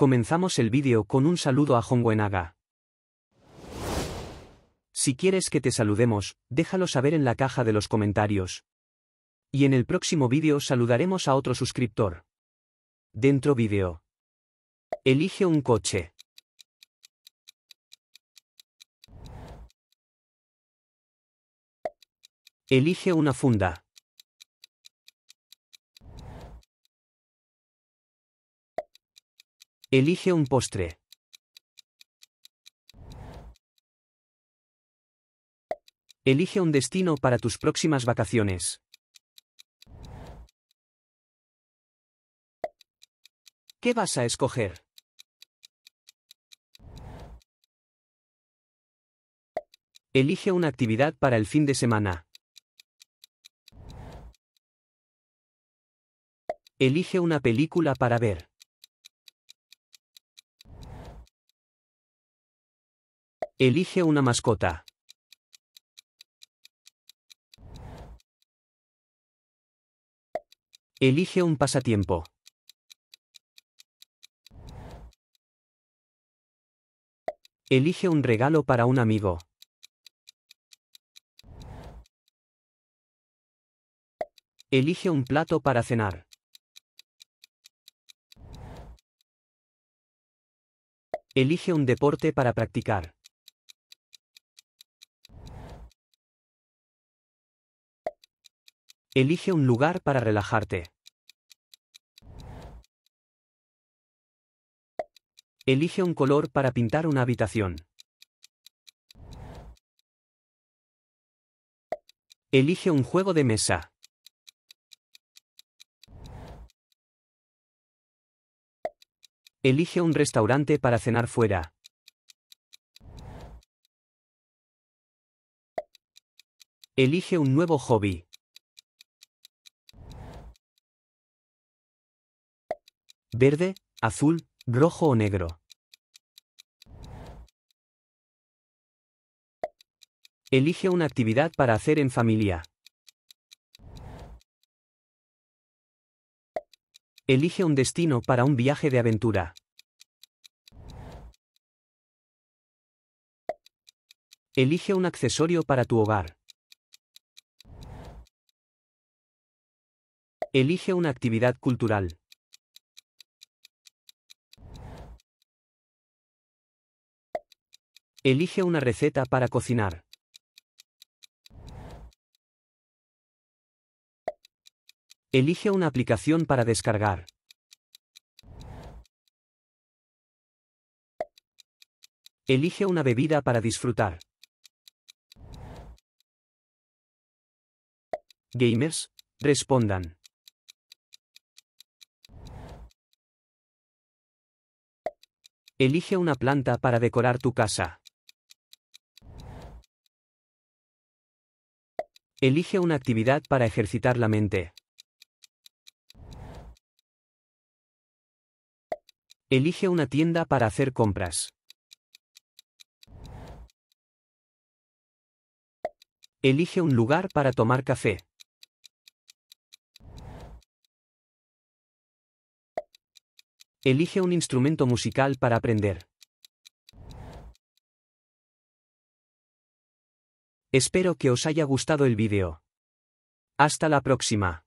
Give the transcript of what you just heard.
Comenzamos el vídeo con un saludo a Hongwenaga. Si quieres que te saludemos, déjalo saber en la caja de los comentarios. Y en el próximo vídeo saludaremos a otro suscriptor. Dentro vídeo. Elige un coche. Elige una funda. Elige un postre. Elige un destino para tus próximas vacaciones. ¿Qué vas a escoger? Elige una actividad para el fin de semana. Elige una película para ver. Elige una mascota. Elige un pasatiempo. Elige un regalo para un amigo. Elige un plato para cenar. Elige un deporte para practicar. Elige un lugar para relajarte. Elige un color para pintar una habitación. Elige un juego de mesa. Elige un restaurante para cenar fuera. Elige un nuevo hobby. verde, azul, rojo o negro. Elige una actividad para hacer en familia. Elige un destino para un viaje de aventura. Elige un accesorio para tu hogar. Elige una actividad cultural. Elige una receta para cocinar. Elige una aplicación para descargar. Elige una bebida para disfrutar. Gamers, respondan. Elige una planta para decorar tu casa. Elige una actividad para ejercitar la mente. Elige una tienda para hacer compras. Elige un lugar para tomar café. Elige un instrumento musical para aprender. Espero que os haya gustado el vídeo. Hasta la próxima.